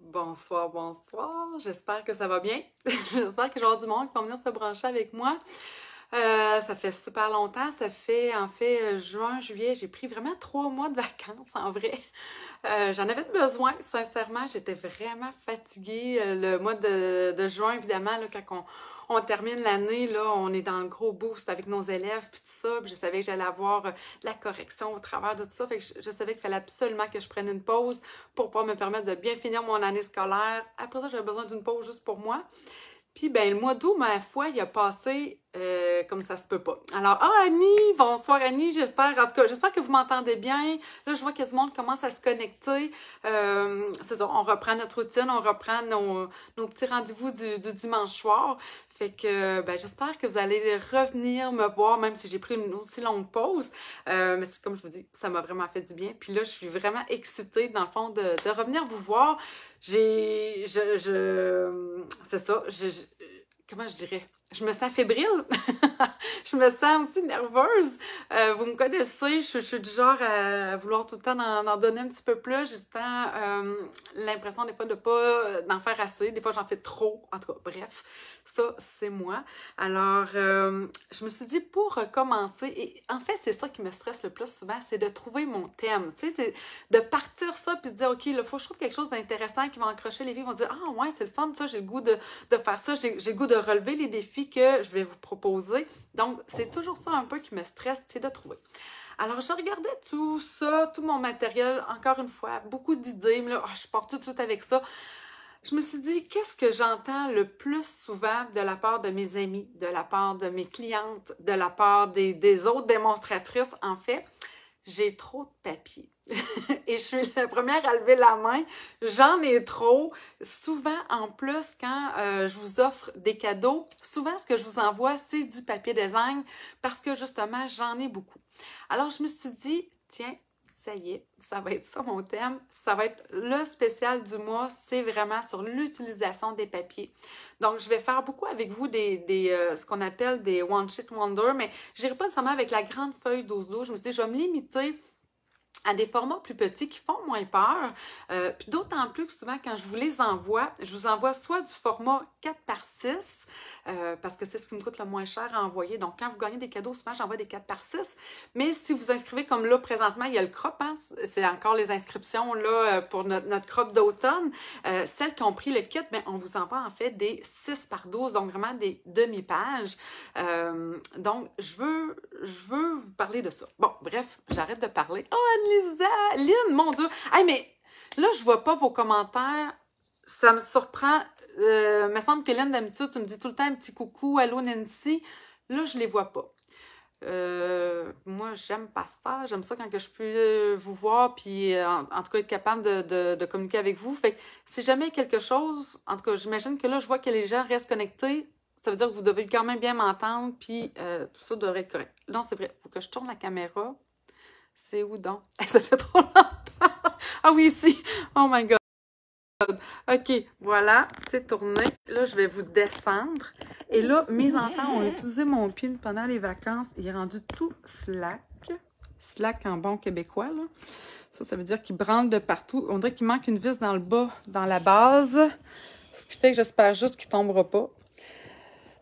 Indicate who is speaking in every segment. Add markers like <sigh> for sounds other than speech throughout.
Speaker 1: Bonsoir, bonsoir. J'espère que ça va bien. <laughs> J'espère que je du monde qui va venir se brancher avec moi. Euh, ça fait super longtemps. Ça fait, en fait, juin, juillet, j'ai pris vraiment trois mois de vacances, en vrai. <laughs> Euh, j'en avais besoin, sincèrement. J'étais vraiment fatiguée. Euh, le mois de, juin, évidemment, là, quand on, termine l'année, là, on est dans le gros boost avec nos élèves, puis tout ça. je savais que j'allais avoir la correction au travers de tout ça. Fait que je, savais qu'il fallait absolument que je prenne une pause pour pouvoir me permettre de bien finir mon année scolaire. Après ça, j'avais besoin d'une pause juste pour moi. Puis, ben, le mois d'août, ma foi, il a passé euh, comme ça se peut pas. Alors, ah, Annie, bonsoir Annie, j'espère, en tout cas, j'espère que vous m'entendez bien. Là, je vois que le monde commence à se connecter. Euh, c'est ça, on reprend notre routine, on reprend nos, petits rendez-vous du, dimanche soir. Fait que ben, j'espère que vous allez revenir me voir, même si j'ai pris une aussi longue pause. Euh, mais comme je vous dis, ça m'a vraiment fait du bien. Puis là, je suis vraiment excitée, dans le fond, de, revenir vous voir. J'ai. Je. je c'est ça. je, comment je dirais? je me sens fébrile. <laughs> je me sens aussi nerveuse. Euh, vous me connaissez, je, suis du genre à vouloir tout le temps en, donner un petit peu plus. J'ai tout euh, l'impression des fois de pas euh, d'en faire assez. Des fois, j'en fais trop. En tout cas, bref, ça, c'est moi. Alors, je me suis dit, pour recommencer, et en fait, c'est ça qui me stresse le plus souvent, c'est de trouver mon thème. Tu de partir ça puis de dire, OK, il faut que je trouve quelque chose d'intéressant qui va encrocher les vies. Ils vont dire, ah ouais, c'est le fun, ça, j'ai le goût de, de faire ça, j'ai le goût de relever les défis que je vais vous proposer. Donc, c'est toujours ça un peu qui me stresse, c'est de trouver. Alors, je regardais tout ça, tout mon matériel, encore une fois, beaucoup d'idées, là, oh, je pars tout de suite avec ça. Je me suis dit, qu'est-ce que j'entends le plus souvent de la part de mes amis, de la part de mes clientes, de la part des autres démonstratrices, en fait? j'ai trop de papier. <laughs> et je suis la première à lever la main. J'en ai trop. Souvent, en plus, quand euh, je vous offre des cadeaux, souvent, ce que je vous envoie, c'est du papier design parce que, justement, j'en ai beaucoup. Alors, je me suis dit, tiens, ça y est, ça va être ça mon thème. Ça va être le spécial du mois, c'est vraiment sur l'utilisation des papiers. Donc, je vais faire beaucoup avec vous des, euh, ce qu'on appelle des one sheet wonder, mais n'irai pas nécessairement avec la grande feuille 12 Je me suis dit, je vais me limiter à des formats plus petits qui font moins peur. Euh, puis d'autant plus que souvent, quand je vous les envoie, je vous envoie soit du format 4 par 6, euh, parce que c'est ce qui me coûte le moins cher à envoyer. Donc, quand vous gagnez des cadeaux, souvent, j'envoie des 4 par 6. Mais si vous inscrivez comme là, présentement, il y a le crop, hein, c'est encore les inscriptions là euh, pour notre, notre crop d'automne. celles qui ont pris le kit, bien, on vous envoie en fait des 6 par 12, donc vraiment des demi-pages. donc, je veux, je veux vous parler de ça. Bon, bref, j'arrête de parler. Oh, Lisa! Lynn, mon Dieu! Hey, mais là, je vois pas vos commentaires. Ça me surprend. il euh, me semble que Lynn, d'habitude, tu me dis tout le temps un petit coucou, allô Nancy. Là, je les vois pas. Euh, moi, j'aime pas ça. J'aime ça quand que je peux euh, vous voir, puis en, tout cas être capable de, communiquer avec vous. Fait que si jamais quelque chose, en tout cas, j'imagine que là, je vois que les gens restent connectés. Ça veut dire que vous devez quand même bien m'entendre, puis tout ça devrait être correct. Non, c'est vrai. Il Faut que je tourne la caméra. C'est où donc? <laughs> Ça fait trop longtemps. Ah oui, ici. Oh my God. OK, voilà, c'est tourné. Là, je vais vous descendre. Et là, mes enfants ont utilisé mon pin pendant les vacances. Il est rendu tout slack. Slack en bon québécois, là. Ça, ça veut dire qu'il branle de partout. On dirait qu'il manque une vis dans le bas, dans la base. Ce qui fait que j'espère juste qu'il ne tombera pas.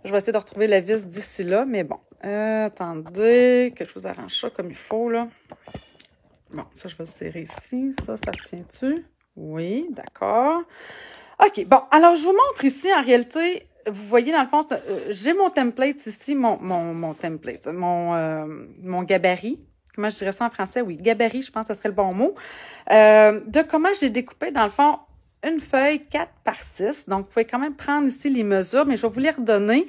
Speaker 1: Je vais essayer de retrouver la vis d'ici là, mais bon attendez, que je vous arrange ça comme il faut, là. Bon, ça, je vais le serrer ici. Ça, ça tient-tu? Oui, d'accord. OK, bon, alors, je vous montre ici, en réalité, vous voyez, dans le fond, euh, j'ai mon template ici, mon, mon, mon template, mon, euh, mon gabarit. Comment je dirais ça en français? Oui, gabarit, je pense que ce serait le bon mot. Euh, de comment j'ai découpé, dans le fond, une feuille 4 par 6. Donc, vous pouvez quand même prendre ici les mesures, mais je vais vous les redonner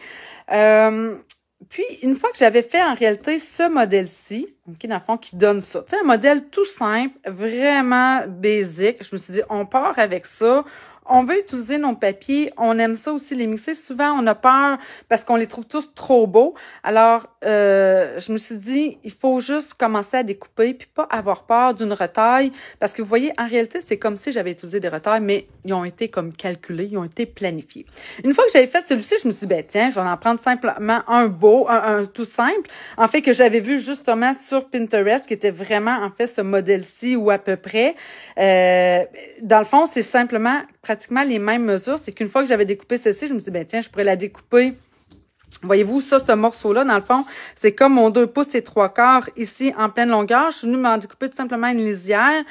Speaker 1: puis, une fois que j'avais fait en réalité ce modèle-ci, qui, dans le fond, qui donne ça, tu sais, un modèle tout simple, vraiment basique, je me suis dit, on part avec ça, on veut utiliser nos papiers, on aime ça aussi les mixer. Souvent, on a peur parce qu'on les trouve tous trop beaux. Alors, euh, je me suis dit, il faut juste commencer à découper puis pas avoir peur d'une retaille parce que vous voyez, en réalité, c'est comme si j'avais utilisé des retailles, mais ils ont été comme calculés, ils ont été planifiés. Une fois que j'avais fait celui-ci, je me suis dit, ben tiens, je vais en prendre simplement un beau, un, tout simple. En fait, que j'avais vu justement sur Pinterest, qui était vraiment, en fait, ce modèle-ci ou à peu près. Euh, dans le fond, c'est simplement pratiquement les mêmes mesures. C'est qu'une fois que j'avais découpé ceci, je me suis dit, ben tiens, je pourrais la découper Voyez-vous, ça, ce morceau-là, dans le fond, c'est comme mon deux pouces et trois quarts ici en pleine longueur. Je suis venue m'en découper tout simplement une lisière.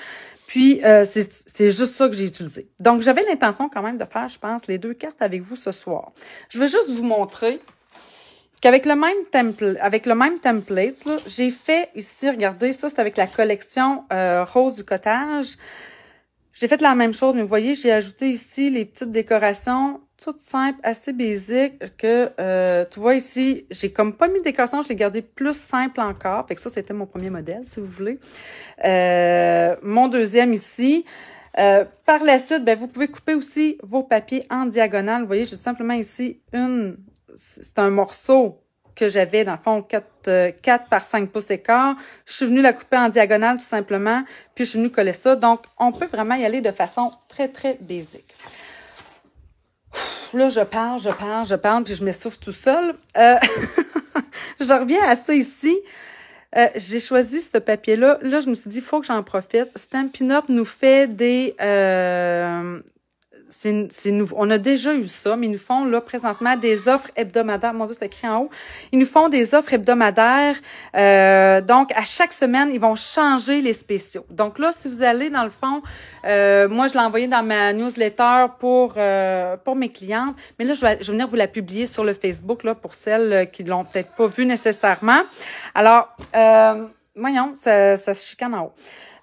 Speaker 1: Puis, euh, c'est juste ça que j'ai utilisé. Donc, j'avais l'intention quand même de faire, je pense, les deux cartes avec vous ce soir. Je vais juste vous montrer qu'avec le même template, avec le même template, j'ai fait ici, regardez, ça, c'est avec la collection euh, Rose du Cottage. J'ai fait la même chose, mais vous voyez, j'ai ajouté ici les petites décorations toutes simples, assez basiques, que euh, tu vois ici, j'ai comme pas mis de décoration, je l'ai gardé plus simple encore. Fait que ça, c'était mon premier modèle, si vous voulez. Euh, mon deuxième ici. Euh, par la suite, ben, vous pouvez couper aussi vos papiers en diagonale. Vous voyez, j'ai simplement ici une, c'est un morceau que j'avais, dans le fond, 4, 4 euh, par 5 pouces et Je suis venue la couper en diagonale tout simplement, puis je suis venue coller ça. Donc, on peut vraiment y aller de façon très, très basique. Là, je parle, je parle, je parle, puis je m'essouffle tout seul. Euh, <laughs> je reviens à ça ici. Euh, j'ai choisi ce papier-là. Là, je me suis dit, il faut que j'en profite. Stampin' Up nous fait des, euh, on a déjà eu ça, mais ils nous font là présentement des offres hebdomadaires. Mon Dieu, c'est écrit en haut. Ils nous font des offres hebdomadaires. Euh, donc, à chaque semaine, ils vont changer les spéciaux. Donc là, si vous allez dans le fond, euh, moi, je l'ai envoyé dans ma newsletter pour euh, pour mes clientes, mais là, je vais, venir vous la publier sur le Facebook là pour celles euh, qui l'ont peut-être pas vue nécessairement. Alors, euh, voyons, ça, ça se chicane en haut.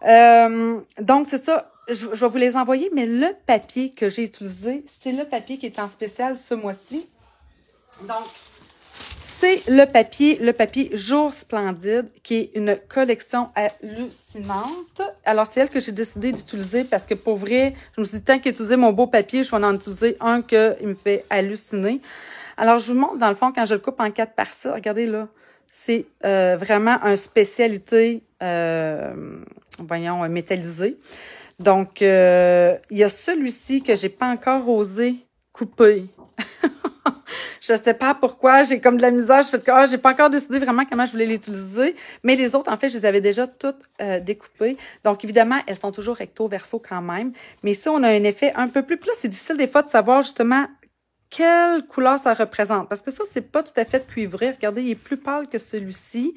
Speaker 1: Euh, donc, c'est ça je, vais vous les envoyer, mais le papier que j'ai utilisé, c'est le papier qui est en spécial ce mois-ci. Donc, c'est le papier, le papier Jour Splendide, qui est une collection hallucinante. Alors, c'est elle que j'ai décidé d'utiliser parce que pour vrai, je me suis dit, tant qu'utiliser mon beau papier, je vais en utiliser un qui me fait halluciner. Alors, je vous montre, dans le fond, quand je le coupe en quatre parties, regardez là, c'est euh, vraiment un spécialité, euh, voyons, euh, métallisé. Donc, euh, il y a celui-ci que j'ai pas encore osé couper. <laughs> je sais pas pourquoi, j'ai comme de la misère, je fais que ah, j'ai pas encore décidé vraiment comment je voulais l'utiliser, mais les autres en fait, je les avais déjà toutes euh, découpées. Donc évidemment, elles sont toujours recto verso quand même, mais ici on a un effet un peu plus plat. c'est difficile des fois de savoir justement quelle couleur ça représente parce que ça c'est pas tout à fait cuivré. Regardez, il est plus pâle que celui-ci.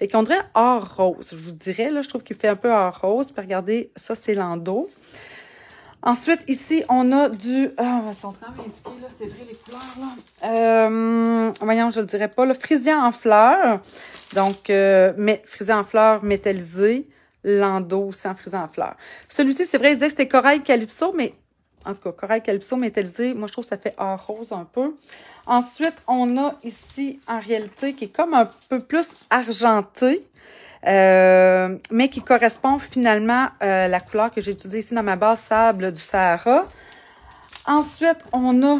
Speaker 1: Fait qu'on dirait or rose, je vous dirais. Là, je trouve qu'il fait un peu or rose. Puis regardez, ça, c'est l'endo. Ensuite, ici, on a du... Ah, ils sont très là, c'est vrai, les couleurs, là. Euh, voyons, je le dirais pas. Le frisé en fleurs. Donc, euh, mais, en fleurs métallisé. c'est sans frisé en fleurs. Celui-ci, c'est vrai, il disait que c'était corail calypso, mais en tout cas, corail calypso métallisé. Moi, je trouve que ça fait un rose un peu. Ensuite, on a ici, en réalité, qui est comme un peu plus argenté, euh, mais qui correspond finalement à euh, la couleur que j'ai utilisée ici dans ma base sable du Sahara. Ensuite, on a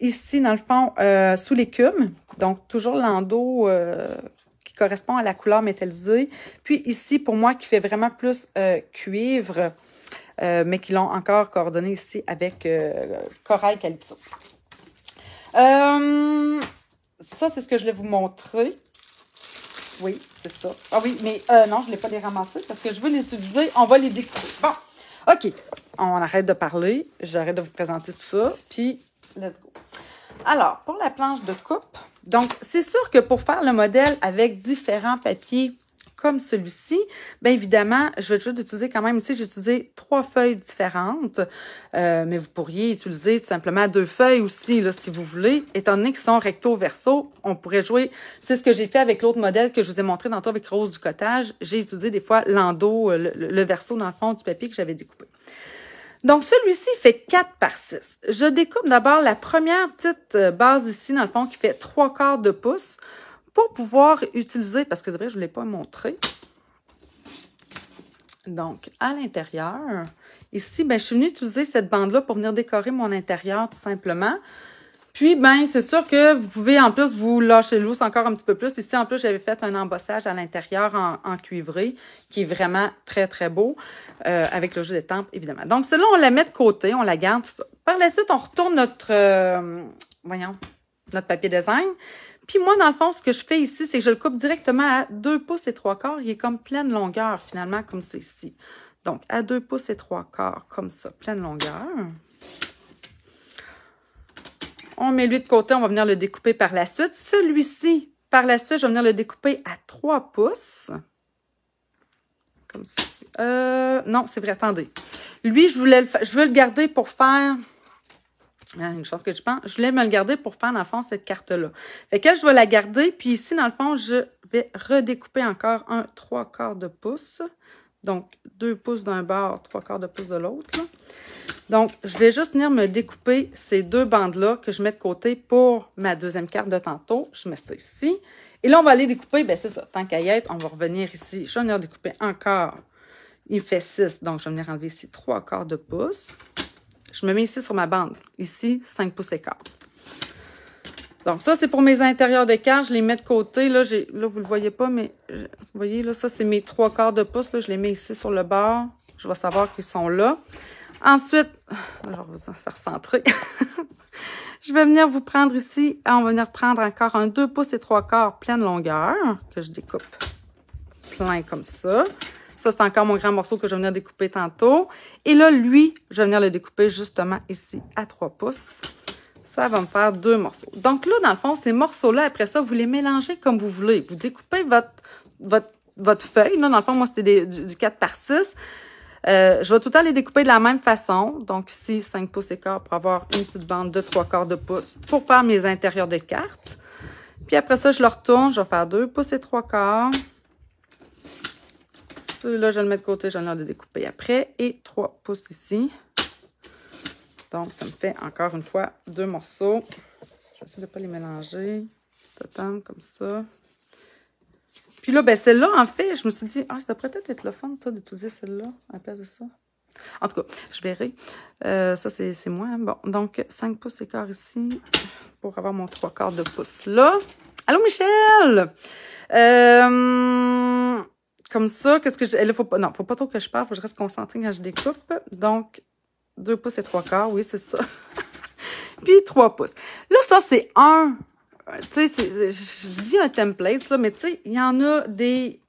Speaker 1: ici, dans le fond, euh, sous l'écume, donc toujours l'endo qui correspond à la couleur métallisée. Puis ici, pour moi, qui fait vraiment plus cuivre. Euh, mais qui l'ont encore coordonné ici avec euh, Corail Calypso. Euh, ça, c'est ce que je vais vous montrer. Oui, c'est ça. Ah oui, mais non, je ne l'ai pas les ramasser parce que je veux les utiliser. On va les découper. Bon, OK. On arrête de parler. J'arrête de vous présenter tout ça. Puis, let's go. Alors, pour la planche de coupe, donc, c'est sûr que pour faire le modèle avec différents papiers, comme celui-ci, bien évidemment, je vais juste utiliser quand même, ici, j'ai utilisé trois feuilles différentes, euh, mais vous pourriez utiliser tout simplement deux feuilles aussi, si vous voulez. Étant donné qu'ils sont recto-verso, on pourrait jouer, c'est ce que j'ai fait avec l'autre modèle que je vous ai montré dans tantôt avec Rose du Cottage. J'ai utilisé des fois l'endo, euh, le, le, verso dans le fond du papier que j'avais découpé. Donc, celui-ci fait 4 par 6. Je découpe d'abord la première petite euh, base ici, dans le fond, qui fait 3 quarts de pouce pour pouvoir utiliser, parce que c'est vrai, je ne l'ai pas montré. Donc, à l'intérieur, ici, ben, je suis venue utiliser cette bande-là pour venir décorer mon intérieur, tout simplement. Puis, ben, c'est sûr que vous pouvez, en plus, vous lâcher le lousse encore un petit peu plus. Ici, en plus, j'avais fait un embossage à l'intérieur en, cuivré, qui est vraiment très, très beau, euh, avec le jeu des tempes, évidemment. Donc, celle-là, on la met de côté, on la garde. Par la suite, on retourne notre, euh, voyons, notre papier design. Puis moi, dans le fond, ce que je fais ici, c'est que je le coupe directement à 2 pouces et 3 quarts. Il est comme pleine longueur, finalement, comme ceci. Donc, à 2 pouces et 3 quarts, comme ça, pleine longueur. On met lui de côté, on va venir le découper par la suite. Celui-ci, par la suite, je vais venir le découper à 3 pouces. Comme ceci. Euh, non, c'est vrai, attendez. Lui, je voulais je veux le garder pour faire Hein, une chose que je pense. Je voulais me le garder pour faire, dans le fond, cette carte-là. Fait que je vais la garder. Puis ici, dans le fond, je vais redécouper encore un trois quarts de pouce. Donc, deux pouces d'un bord, trois quarts de pouce de l'autre. Donc, je vais juste venir me découper ces deux bandes-là que je mets de côté pour ma deuxième carte de tantôt. Je mets ça ici. Et là, on va aller découper. Bien, c'est ça. Tant qu'à y être, on va revenir ici. Je vais venir découper encore. Il fait six. Donc, je vais venir enlever ici trois quarts de pouce. Je me mets ici sur ma bande. Ici, 5 pouces et quart. Donc, ça, c'est pour mes intérieurs d'écart. Je les mets de côté. Là, là vous ne le voyez pas, mais vous voyez, là, ça, c'est mes trois quarts de pouce. je les mets ici sur le bord. Je vais savoir qu'ils sont là. Ensuite, <sighs> je vais centrer. <laughs> je vais venir vous prendre ici. Ah, on va venir prendre encore un 2 pouces et 3 quarts pleine longueur que je découpe plein comme ça. Ça, c'est encore mon grand morceau que je vais venir découper tantôt. Et là, lui, je vais venir le découper justement ici à 3 pouces. Ça va me faire deux morceaux. Donc là, dans le fond, ces morceaux-là, après ça, vous les mélangez comme vous voulez. Vous découpez votre, votre, feuille. Là, dans le fond, moi, c'était du, 4 par 6. Euh, je vais tout à temps les découper de la même façon. Donc ici, 5 pouces et quart pour avoir une petite bande de 3 quarts de pouce pour faire mes intérieurs des cartes. Puis après ça, je le retourne. Je vais faire 2 pouces et 3 quarts. Celui-là, je le mettre de côté, j'ai l'air de découper après. Et trois pouces ici. Donc, ça me fait encore une fois deux morceaux. Je vais essayer de ne pas les mélanger. Totem, comme ça. Puis là, ben celle-là, en fait, je me suis dit, ah, ça pourrait peut-être être le de ça, dire celle-là à la place de ça. En tout cas, je verrai. Euh, ça, c'est moi. Hein. Bon, donc, 5 pouces quart ici pour avoir mon 3 quarts de pouce là. Allô, Michel! Euh comme ça, qu'est-ce que je... Non, eh, faut pas... Non, faut pas trop que je parle, faut que je reste concentrée quand je découpe. Donc, 2 pouces et 3 quarts, oui, c'est ça. <laughs> Puis 3 pouces. Là, ça, c'est un... Tu sais, je dis un template, là, mais tu sais, il y en a des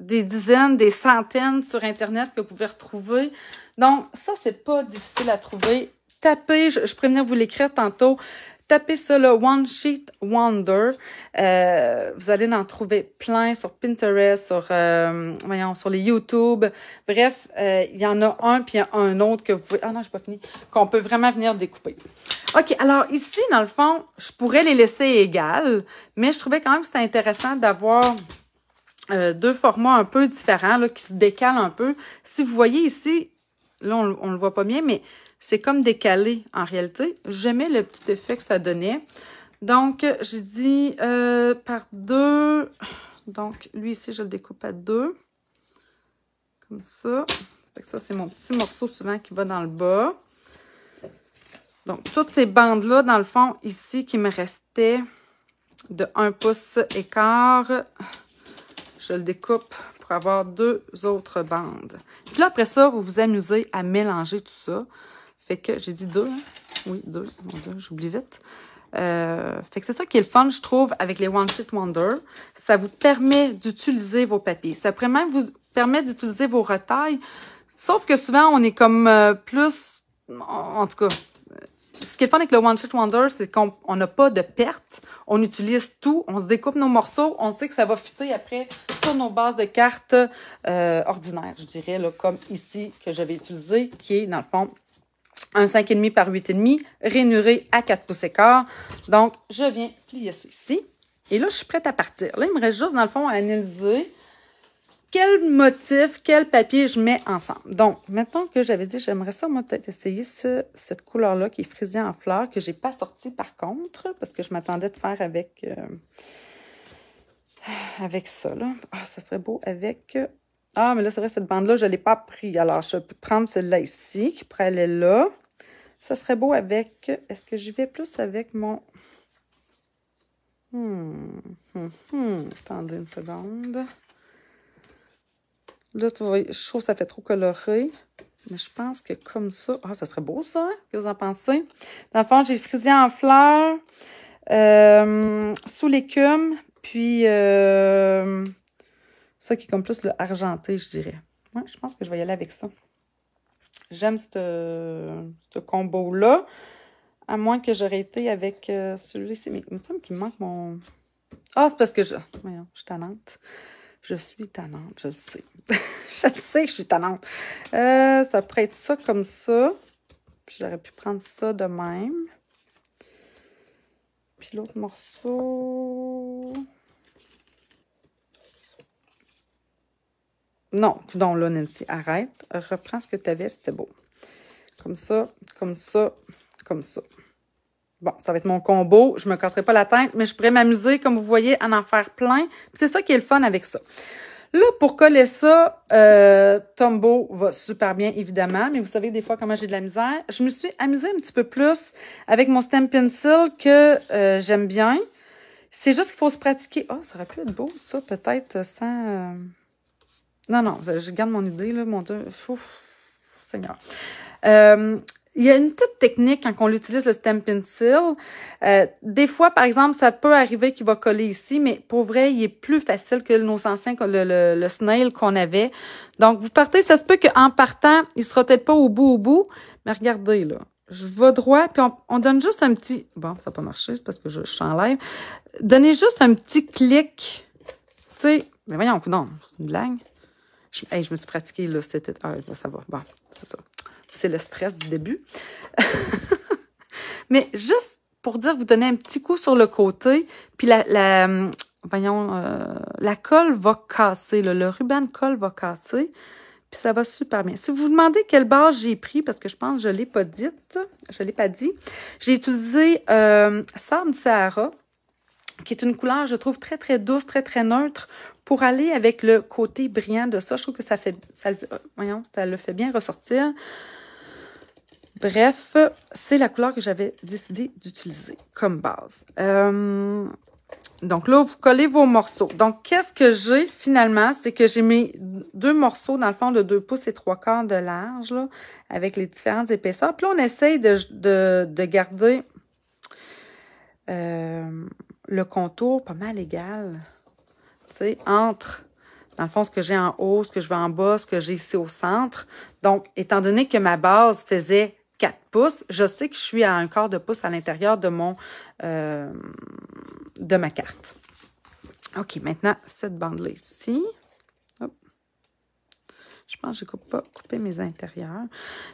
Speaker 1: des dizaines, des centaines sur Internet que vous pouvez retrouver. Donc, ça, c'est pas difficile à trouver. Tapez, je, je prévenais vous l'écrire tantôt, Tapez ça, le One Sheet Wonder. Euh, vous allez en trouver plein sur Pinterest, sur, euh, voyons, sur les YouTube. Bref, euh, il y en a un, puis un autre que vous pouvez... Ah non, j'ai pas fini. Qu'on peut vraiment venir découper. OK, alors ici, dans le fond, je pourrais les laisser égales, mais je trouvais quand même que c'était intéressant d'avoir... deux formats un peu différents là, qui se décalent un peu. Si vous voyez ici, là, on, on le voit pas bien, mais c'est comme décalé en réalité. J'aimais le petit effet que ça donnait. Donc, j'ai dit euh, par deux. Donc, lui ici, je le découpe à deux. Comme ça. Fait ça, c'est mon petit morceau souvent qui va dans le bas. Donc, toutes ces bandes-là, dans le fond, ici, qui me restaient de 1 pouce et je le découpe pour avoir deux autres bandes. Puis là, après ça, vous vous amusez à mélanger tout ça. Fait que j'ai dit deux. Hein. Oui, deux. Mon Dieu, j'oublie vite. Euh, fait que c'est ça qui est le fun, je trouve, avec les One Sheet Wonder. Ça vous permet d'utiliser vos papiers. Ça pourrait même vous permettre d'utiliser vos retailles. Sauf que souvent, on est comme euh, plus... En tout cas, ce qui est le fun avec le One Sheet Wonder, c'est qu'on n'a pas de perte. On utilise tout. On se découpe nos morceaux. On sait que ça va fitter après sur nos bases de cartes euh, ordinaires, je dirais, là, comme ici que j'avais utilisé, qui est, dans le fond, un 5,5 par 8,5, rainuré à 4 pouces et Donc, je viens plier ça ici. Et là, je suis prête à partir. Là, il me reste juste, dans le fond, à analyser quel motif, quel papier je mets ensemble. Donc, maintenant que j'avais dit, j'aimerais ça, moi, peut-être essayer cette couleur-là qui est frisée en fleurs, que je n'ai pas sortie, par contre, parce que je m'attendais de faire avec, euh, avec ça, là. Ah, ça serait beau avec... Euh, ah, mais là, c'est vrai, cette bande-là, je ne l'ai pas pris. Alors, je peux prendre celle-là ici, qui pourrait aller là. Ça serait beau avec... Est-ce que j'y vais plus avec mon... Hmm, hmm, hmm. Attendez une seconde. Là, je trouve que ça fait trop coloré. Mais je pense que comme ça... Ah, ça serait beau, ça. Qu'est-ce que vous en pensez? Dans le fond, j'ai frisé en fleurs, euh, sous l'écume, puis euh, ça qui est comme plus le argenté, je dirais. je pense que je vais y aller avec ça. J'aime ce combo-là. À moins que j'aurais été avec euh, celui-ci. Mais il me semble me manque mon... Ah, c'est parce que je... Voyons, je suis tannante. Je suis tannante, je le sais. <laughs> je le sais que je suis tannante. Euh, ça pourrait être ça comme ça. j'aurais pu prendre ça de même. Puis l'autre morceau... Non, donc là, Nancy, arrête. Reprends ce que tu avais, c'était beau. Comme ça, comme ça, comme ça. Bon, ça va être mon combo. Je me casserai pas la tête, mais je pourrais m'amuser, comme vous voyez, à en faire plein. C'est ça qui est le fun avec ça. Là, pour coller ça, euh, Tombow va super bien, évidemment. Mais vous savez des fois comment j'ai de la misère. Je me suis amusée un petit peu plus avec mon stem pencil que euh, j'aime bien. C'est juste qu'il faut se pratiquer. Ah, ça aurait pu être beau, ça, peut-être, sans... Euh, non, non, je garde mon idée, là, mon Dieu. Seigneur. Euh, il y a une petite technique quand on l'utilise, le Stampin' Seal. Euh, des fois, par exemple, ça peut arriver qu'il va coller ici, mais pour vrai, il est plus facile que nos anciens, le, le, snail qu'on avait. Donc, vous partez, ça se peut qu'en partant, il sera peut-être pas au bout, au bout, mais regardez, là. Je vais droit, puis on, donne juste un petit... Bon, ça n'a pas marché, c'est parce que je, je suis en live. Donnez juste un petit clic. Tu sais, mais voyons, non, c'est une blague. Je, je me suis pratiquée, là, c'était... Ah, ça va, bon, c'est ça. C'est le stress du début. <laughs> Mais juste pour dire, vous donnez un petit coup sur le côté, puis la... Hum, voyons, euh, la colle va casser, le ruban de colle va casser, puis ça va super bien. Si vous vous demandez quelle base j'ai pris, parce que je pense que je ne l'ai pas dite, je l'ai pas dit, j'ai utilisé euh, Sable Sahara, qui est une couleur, je trouve, très, très douce, très, très neutre pour aller avec le côté brillant de ça. Je trouve que ça fait, ça, ça le fait bien ressortir. Bref, c'est la couleur que j'avais décidé d'utiliser comme base. Euh, donc là, vous collez vos morceaux. Donc, qu'est-ce que j'ai finalement? C'est que j'ai mes deux morceaux, dans le fond, de 2 pouces et 3 quarts de large, là, avec les différentes épaisseurs. Puis là, on essaye de, de, de garder euh, le contour pas mal égal entre, dans le fond, ce que j'ai en haut, ce que je veux en bas, ce que j'ai ici au centre. Donc, étant donné que ma base faisait 4 pouces, je sais que je suis à un quart de pouce à l'intérieur de mon euh, de ma carte. OK, maintenant, cette bande-là ici. Je pense que je n'ai pas coupé mes intérieurs.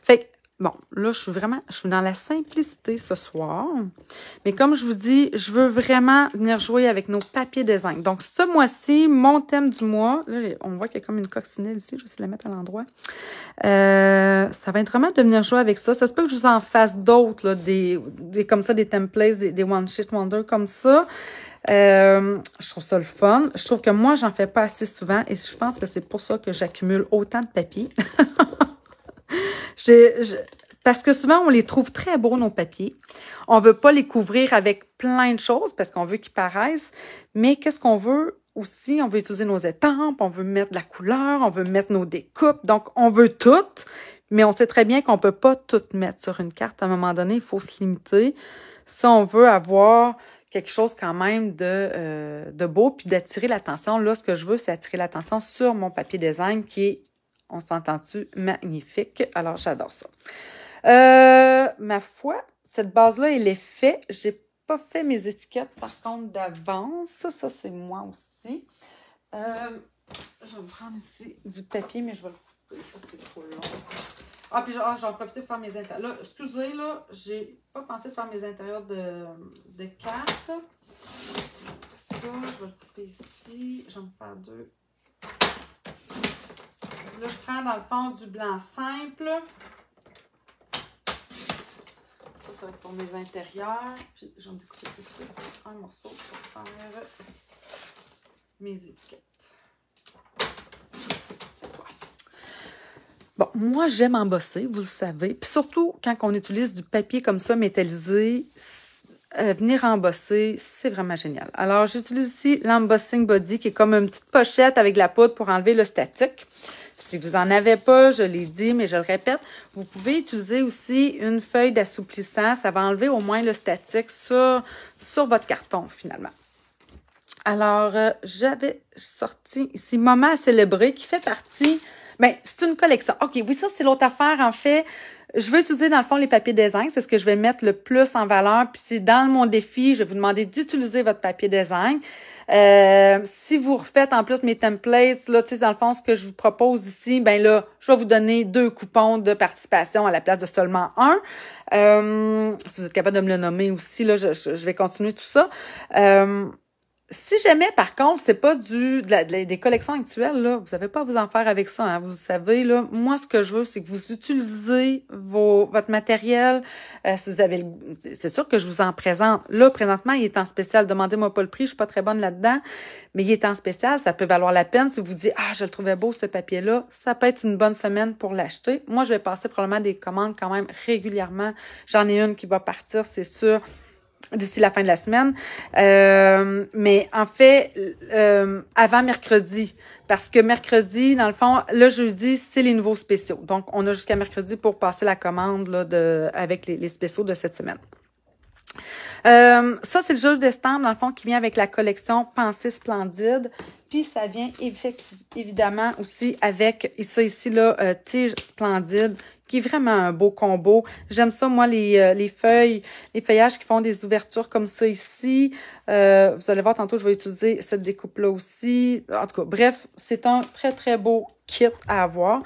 Speaker 1: Fait que Bon, là, je suis vraiment, je suis dans la simplicité ce soir. Mais comme je vous dis, je veux vraiment venir jouer avec nos papiers design. Donc, ce mois-ci, mon thème du mois, là, on voit qu'il y a comme une coccinelle ici, je vais essayer de la mettre à l'endroit. Euh, ça va être vraiment de venir jouer avec ça. Ça se peut que je vous en fasse d'autres, là, des, des, comme ça, des templates, des, one shit wonder comme ça. Euh, je trouve ça le fun. Je trouve que moi, j'en fais pas assez souvent et je pense que c'est pour ça que j'accumule autant de papiers. <laughs> Je, parce que souvent, on les trouve très beaux, nos papiers. On veut pas les couvrir avec plein de choses parce qu'on veut qu'ils paraissent. Mais qu'est-ce qu'on veut aussi? On veut utiliser nos étampes, on veut mettre de la couleur, on veut mettre nos découpes. Donc, on veut tout, mais on sait très bien qu'on peut pas tout mettre sur une carte. À un moment donné, il faut se limiter. Si on veut avoir quelque chose quand même de, euh, de beau, puis d'attirer l'attention. Là, ce que je veux, c'est attirer l'attention sur mon papier design qui est on s'entend-tu? Magnifique. Alors, j'adore ça. Euh, ma foi, cette base-là, elle est faite. J'ai pas fait mes étiquettes, par contre, d'avance. Ça, ça c'est moi aussi. Euh, je vais me prendre ici du papier, mais je vais le couper parce c'est trop long. Ah, puis ah, j'en profite pour faire mes intérieurs. Là, excusez, là, j'ai pas pensé de faire mes intérieurs de, de cartes. Ça, je vais le couper ici. Je vais me faire deux Là, je prends dans le fond du blanc simple. Ça, ça va être pour mes intérieurs. Puis, j'en découpe me un morceau pour faire mes étiquettes. Bon, moi, j'aime embosser, vous le savez. Puis surtout, quand on utilise du papier comme ça, métallisé, euh, venir embosser, c'est vraiment génial. Alors, j'utilise ici l'embossing body, qui est comme une petite pochette avec la poudre pour enlever le statique. Si vous n'en avez pas, je l'ai dit, mais je le répète, vous pouvez utiliser aussi une feuille d'assouplissant. Ça va enlever au moins le statique sur, sur votre carton, finalement. Alors, euh, j'avais sorti ici Moment à célébrer qui fait partie. mais ben, c'est une collection. OK, oui, ça, c'est l'autre affaire, en fait. Je vais utiliser, dans le fond, les papiers design. C'est ce que je vais mettre le plus en valeur. Puis c'est dans mon défi, je vais vous demander d'utiliser votre papier design. Euh, si vous refaites en plus mes templates, là, tu sais, dans le fond, ce que je vous propose ici, ben là, je vais vous donner deux coupons de participation à la place de seulement un. Euh, si vous êtes capable de me le nommer aussi, là, je, je vais continuer tout ça. Euh, si jamais, par contre, c'est pas du des collections actuelles, là, vous n'avez pas à vous en faire avec ça. Hein, vous savez, là, moi, ce que je veux, c'est que vous utilisez vos, votre matériel. Euh, si vous avez, c'est sûr que je vous en présente. Là, présentement, il est en spécial. Demandez-moi pas le prix, je suis pas très bonne là-dedans, mais il est en spécial. Ça peut valoir la peine si vous dites ah, je le trouvais beau ce papier-là. Ça peut être une bonne semaine pour l'acheter. Moi, je vais passer probablement des commandes quand même régulièrement. J'en ai une qui va partir, c'est sûr d'ici la fin de la semaine. Euh, mais en fait, euh, avant mercredi, parce que mercredi, dans le fond, le jeudi, c'est les nouveaux spéciaux. Donc, on a jusqu'à mercredi pour passer la commande là, de, avec les, les spéciaux de cette semaine. Euh, ça, c'est le jeu d'estampe, dans le fond, qui vient avec la collection Pensée Splendide. Puis, ça vient évidemment aussi avec, ça ici, là, Tige Splendide, qui est vraiment un beau combo. J'aime ça, moi, euh, les, feuilles, les feuillages qui font des ouvertures comme ça ici. Euh, vous allez voir, tantôt, je vais utiliser cette découpe-là aussi. En tout cas, bref, c'est un très, très beau kit à avoir.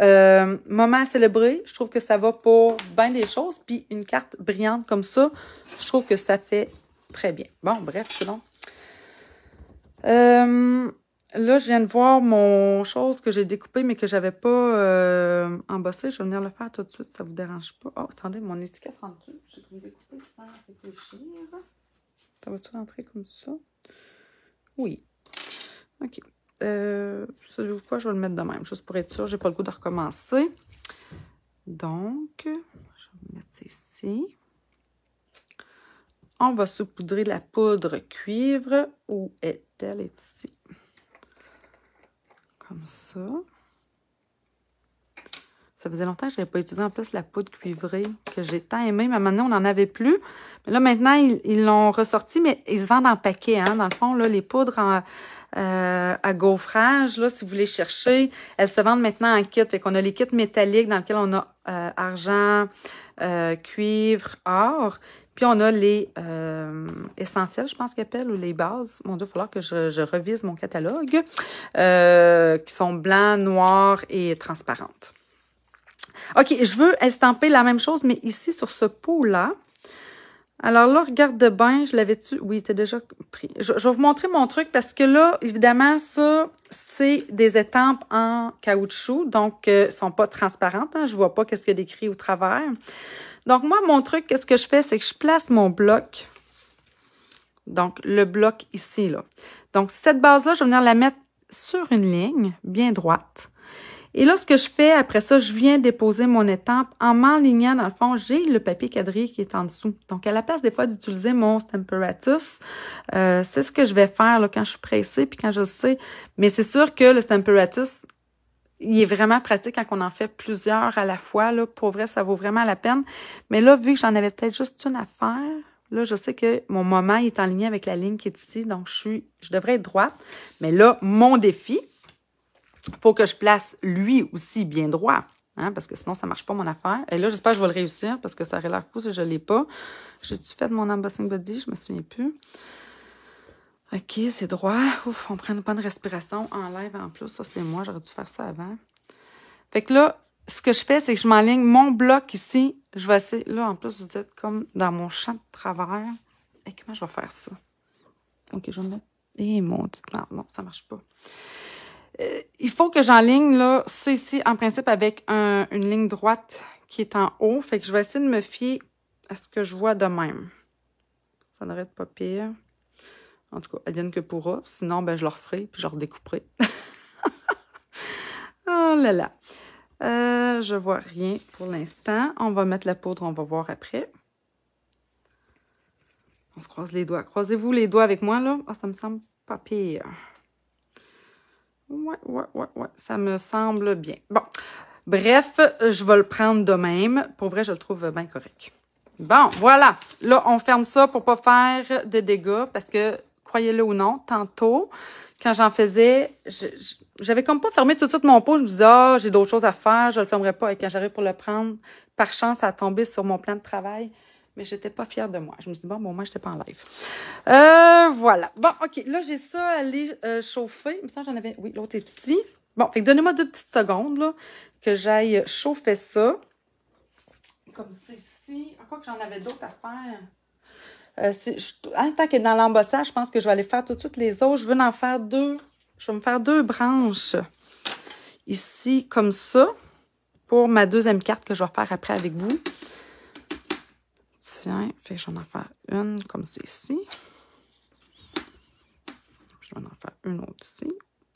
Speaker 1: Euh, moment à célébrer, je trouve que ça va pour bien des choses. Puis une carte brillante comme ça, je trouve que ça fait très bien. Bon, bref, c'est long. Euh, Là, je viens de voir mon chose que j'ai découpé mais que j'avais pas euh, Je vais venir le faire tout de suite, ça vous dérange pas. Oh, attendez, mon étiquette rentre J'ai comme découper sans réfléchir. Ça va-tu rentrer comme ça? Oui. OK. Euh, Je vais le mettre de même, juste pour être sûr. J'ai pas le goût de recommencer. Donc, je vais le mettre ici. On va saupoudrer la poudre cuivre. Où est-elle? Est ici comme ça. Ça faisait longtemps que je n'avais pas utilisé en plus la poudre cuivrée que j'ai tant aimée. Mais maintenant, on n'en avait plus. Mais là, maintenant, ils l'ont ressorti, mais ils se vendent en paquet. Hein. Dans le fond, là, les poudres euh, à gaufrage, là, si vous voulez chercher, elles se vendent maintenant en kit. Fait qu'on a les kits métalliques dans lesquels on a euh, argent, euh, cuivre, or. Puis on a les euh, essentiels, je pense qu'ils appellent, ou les bases. Mon Dieu, il va falloir que je, revise mon catalogue, euh, qui sont blancs, noirs et transparentes. OK, je veux estamper la même chose, mais ici, sur ce pot-là, alors là, regarde de bain, je l'avais-tu? Oui, c'était déjà pris. Je, vais vous montrer mon truc parce que là, évidemment, ça, c'est des étampes en caoutchouc. Donc, euh, elles sont pas transparentes. Hein. je vois pas qu'est-ce qu'il y a d'écrit au travers. Donc, moi, mon truc, qu'est-ce que je fais? C'est que je place mon bloc. Donc, le bloc ici, là. Donc, cette base-là, je vais venir la mettre sur une ligne bien droite. Et là, ce que je fais, après ça, je viens déposer mon étampe en m'enlignant, dans le fond, j'ai le papier quadrillé qui est en dessous. Donc, à la place des fois d'utiliser mon Stemperatus, euh, c'est ce que je vais faire là, quand je suis pressée puis quand je sais. Mais c'est sûr que le Stemperatus, il est vraiment pratique quand on en fait plusieurs à la fois. Là. Pour vrai, ça vaut vraiment la peine. Mais là, vu que j'en avais peut-être juste une à faire, Là, je sais que mon moment est en ligne avec la ligne qui est ici, donc je suis, je devrais être droite. Mais là, mon défi, faut que je place lui aussi bien droit. Hein, parce que sinon, ça marche pas, mon affaire. Et là, j'espère que je vais le réussir, parce que ça aurait l'air fou si je l'ai pas. J'ai-tu fait de mon embossing body? Je me souviens plus. OK, c'est droit. Ouf, on prend une bonne respiration. Enlève en plus. Ça, c'est moi. J'aurais dû faire ça avant. Fait que là, ce que je fais, c'est que je m'enligne mon bloc ici. Je vais essayer... Là, en plus, vous êtes comme dans mon champ de travers. Et comment je vais faire ça? OK, je vais me mettre... Eh, mon petit... Non, ça marche pas. Euh, il faut que j'enligne là, ceci en principe, avec une ligne droite qui est en haut. Fait que je vais essayer de me fier à ce que je vois de même. Ça devrait pas pire. En tout cas, viennent que eux. Sinon, ben, je leur ferai puis je leur découperai. <laughs> oh là là. Euh, je vois rien pour l'instant. On va mettre la poudre, on va voir après. On se croise les doigts. Croisez-vous les doigts avec moi, là. Ah, ça me semble pas pire. Ouais, ouais, ouais, ouais. Ça me semble bien. Bon. Bref, je vais le prendre de même. Pour vrai, je le trouve bien correct. Bon, voilà. Là, on ferme ça pour pas faire de dégâts parce que, croyez-le ou non, tantôt, quand j'en faisais, j'avais comme pas fermé tout de suite mon pot. Je me disais, ah, j'ai d'autres choses à faire, je le fermerai pas. Et quand j'arrive pour le prendre, par chance, ça a tombé sur mon plan de travail mais j'étais pas fière de moi. Je me suis dit, bon, bon, moi, n'étais pas en live. Euh, voilà. Bon, OK. Là, j'ai ça à aller euh, chauffer. Il me semble j'en avais. Oui, l'autre est ici. Bon, faites donnez-moi deux petites secondes, là, que j'aille chauffer ça. Comme ceci. Encore ah, que j'en avais d'autres à faire. Euh, en tant qu'elle dans l'embossage, je pense que je vais aller faire tout de suite les autres. Je vais en faire deux. Je vais me faire deux branches ici, comme ça, pour ma deuxième carte que je vais refaire après avec vous tiens, fait je vais en faire une comme c'est ici. je vais en faire une autre ici.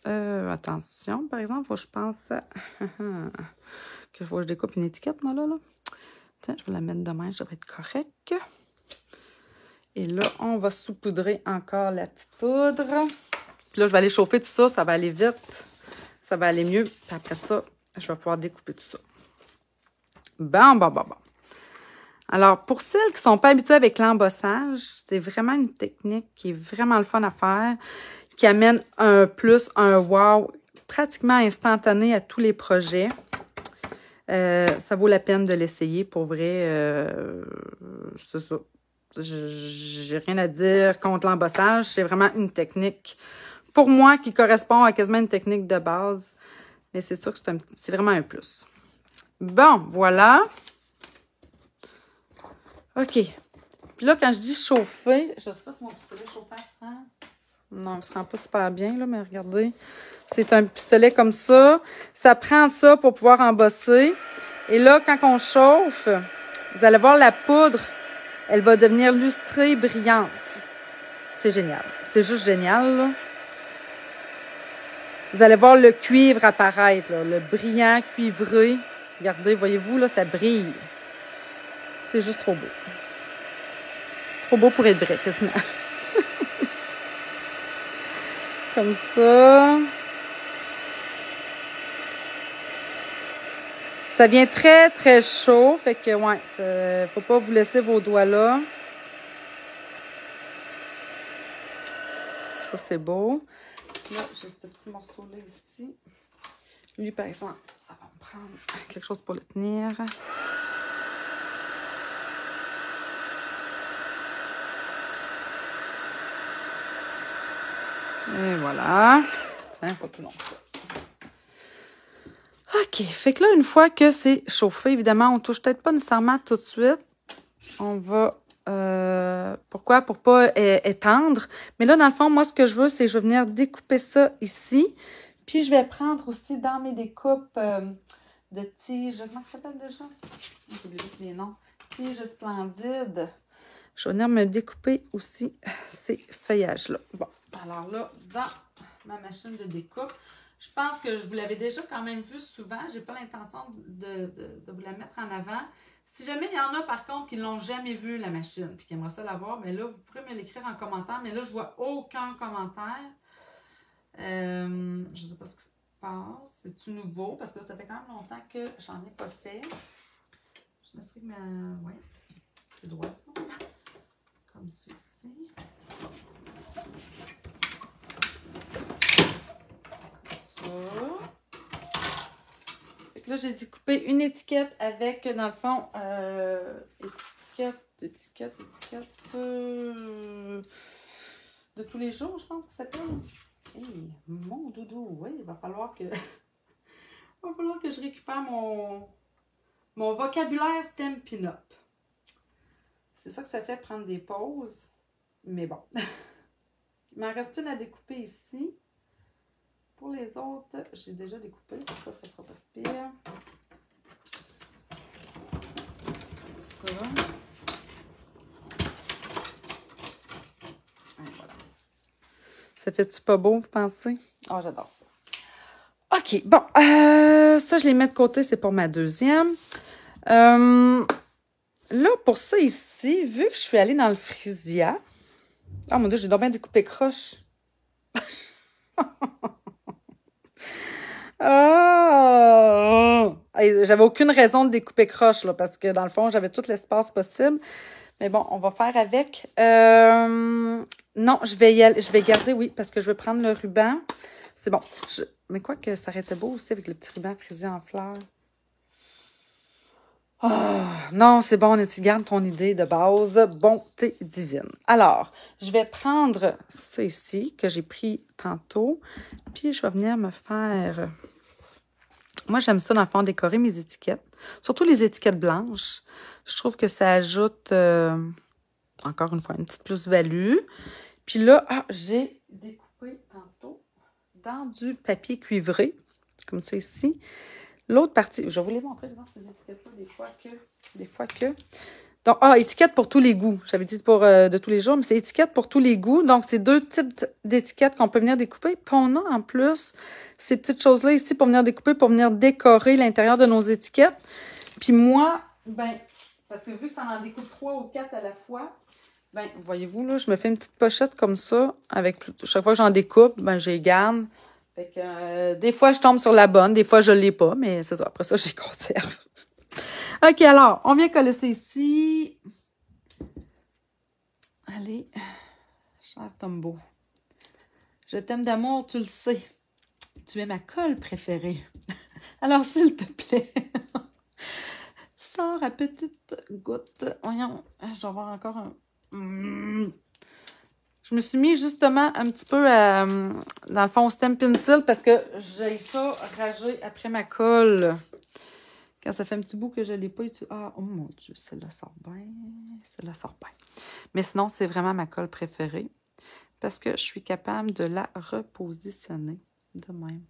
Speaker 1: Euh, attention, par exemple, je pense <laughs> que je, vois, je découpe une étiquette, moi, là. là. je vais la mettre demain, je devrais être correct. Et là, on va saupoudrer encore la petite poudre. Puis là, je vais aller chauffer tout ça, ça va aller vite. Ça va aller mieux. Puis après ça, je vais pouvoir découper tout ça. bam bam bam bon. Alors, pour celles qui ne sont pas habituées avec l'embossage, c'est vraiment une technique qui est vraiment le fun à faire, qui amène un plus, un wow pratiquement instantané à tous les projets. Euh, ça vaut la peine de l'essayer. Pour vrai, euh, c'est J'ai rien à dire contre l'embossage. C'est vraiment une technique, pour moi, qui correspond à quasiment une technique de base. Mais c'est sûr que c'est vraiment un plus. Bon, voilà. OK. Puis là, quand je dis chauffer, je ne sais pas si mon pistolet chauffe se Non, il ne se rend pas super bien, là, mais regardez. C'est un pistolet comme ça. Ça prend ça pour pouvoir embosser. Et là, quand on chauffe, vous allez voir la poudre, elle va devenir lustrée, brillante. C'est génial. C'est juste génial, là. Vous allez voir le cuivre apparaître, là, le brillant cuivré. Regardez, voyez-vous, là, ça brille. C'est juste trop beau. Trop beau pour être vrai, sinon. <laughs> Comme ça. Ça vient très, très chaud. Fait que, ouais, ne faut pas vous laisser vos doigts là. Ça, c'est beau. Là, j'ai ce petit morceau-là ici. Lui, par exemple, ça va me prendre quelque chose pour le tenir. Et voilà. Hein? pas plus long OK. Fait que là, une fois que c'est chauffé, évidemment, on touche peut-être pas nécessairement tout de suite. On va... Euh, pourquoi? Pour pas étendre. Mais là, dans le fond, moi, ce que je veux, c'est que je vais venir découper ça ici. Puis, je vais prendre aussi dans mes découpes euh, de tiges... Comment ça s'appelle déjà? J'ai oublié les noms. Tiges splendides. Je vais venir me découper aussi ces feuillages-là. Bon. Alors là, dans ma machine de découpe, je pense que je vous l'avais déjà quand même vu souvent. Je n'ai pas l'intention de, vous la mettre en avant. Si jamais il y en a, par contre, qui ne l'ont jamais vu, la machine, puis qui aimeraient ça voir, mais là, vous pourrez me l'écrire en commentaire. Mais là, je ne vois aucun commentaire. Euh, je ne sais pas ce qui se passe. C'est-tu nouveau? Parce que ça fait quand même longtemps que j'en ai pas fait. Je m'excuse, mais... Oui, c'est droit, ça. Comme ceci. Là, j'ai découpé une étiquette avec, dans le fond, euh, étiquette, étiquette, étiquette euh, de tous les jours, je pense que ça s'appelle. mon doudou, oui, il va falloir que. <laughs> il va falloir que je récupère mon, mon vocabulaire Stampin' Up. C'est ça que ça fait prendre des pauses, mais bon. <laughs> Il m'en reste une à découper ici. Pour les autres, j'ai déjà découpé. Ça, ça sera pas si pire. Comme ça. Hein, ça fait-tu pas beau, vous pensez? Oh, j'adore ça. OK, bon. Euh, ça, je les mets de côté. C'est pour ma deuxième. Euh, là, pour ça ici, vu que je suis allée dans le frisia, ah oh, mon dieu, j'ai donc bien découpé croche. <laughs> Ah! J'avais aucune raison de découper croche, là, parce que dans le fond, j'avais tout l'espace possible. Mais bon, on va faire avec. Euh, non, je vais, je vais garder, oui, parce que je vais prendre le ruban. C'est bon. mais quoi que ça aurait été beau aussi avec le petit ruban frisé en fleurs. Oh, non, c'est bon, tu gardes ton idée de base, bonté divine. Alors, je vais prendre ceci que j'ai pris tantôt, puis je vais venir me faire... Moi, j'aime ça, dans le fond, décorer mes étiquettes, surtout les étiquettes blanches. Je trouve que ça ajoute, euh, encore une fois, une petite plus-value. Puis là, ah, j'ai découpé tantôt dans du papier cuivré, comme ça ici. L'autre partie, je voulais montrer, devant ces étiquettes-là, des fois que... Des fois que... Donc, ah, étiquette pour tous les goûts. J'avais dit pour euh, de tous les jours, mais c'est étiquette pour tous les goûts. Donc, c'est deux types d'étiquettes qu'on peut venir découper. Puis on a en plus ces petites choses-là ici pour venir découper, pour venir décorer l'intérieur de nos étiquettes. Puis moi, ben, parce que vu que ça en découpe trois ou quatre à la fois, ben, voyez-vous, là, je me fais une petite pochette comme ça. Avec chaque fois que j'en découpe, ben, je les garde. Fait euh, des fois, je tombe sur la bonne, des fois, je l'ai pas, mais c'est ça. Après ça, <laughs> j'ai conserve. OK, alors, on vient coller ça ici. Allez, cher Tombeau. Je t'aime d'amour, tu le sais. Tu es ma colle préférée. <laughs> Alors, s'il te plaît, <laughs> sors à petite goutte. Voyons, je vais avoir encore un... Mm, je me suis mis justement un petit peu, euh, dans le fond, au stem pencil parce que j'ai ça rager après ma colle. Quand ça fait un petit bout que je ne l'ai pas utilisé. Ah, oh mon Dieu, celle-là sort bien. Celle-là sort bien. Mais sinon, c'est vraiment ma colle préférée parce que je suis capable de la repositionner de même.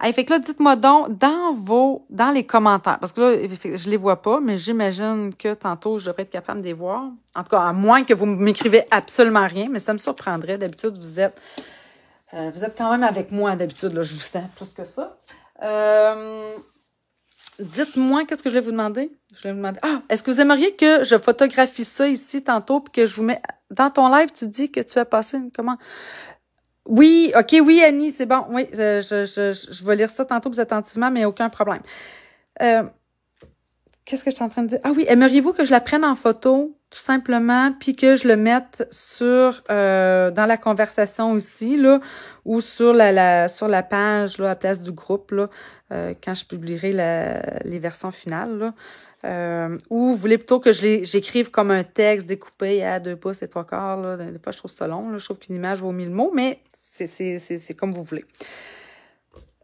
Speaker 1: Hey, fait que là, dites-moi donc dans vos, dans les commentaires, parce que là, je les vois pas, mais j'imagine que tantôt, je devrais être capable de les voir. En tout cas, à moins que vous m'écrivez absolument rien, mais ça me surprendrait. D'habitude, vous êtes, euh, vous êtes quand même avec moi d'habitude, là, je vous sens plus que ça. Euh, dites-moi, qu'est-ce que je vais vous demander? Je vais vous demander. Ah, est-ce que vous aimeriez que je photographie ça ici tantôt puis que je vous mets. Dans ton live, tu dis que tu as passé une commande. Oui, OK, oui, Annie, c'est bon. Oui, je, je, je, vais lire ça tantôt plus attentivement, mais aucun problème. Euh, qu'est-ce que je suis en train de dire? Ah oui, aimeriez-vous que je la prenne en photo, tout simplement, puis que je le mette sur euh, dans la conversation aussi, là, ou sur la, sur la page, là, à la place du groupe, là, euh, quand je publierai les versions finales, là. Euh, ou vous voulez plutôt que j'écrive comme un texte découpé à deux pouces et trois quarts. Là. Des fois, je trouve ça long. Je trouve qu'une image vaut mille mots, mais c'est comme vous voulez.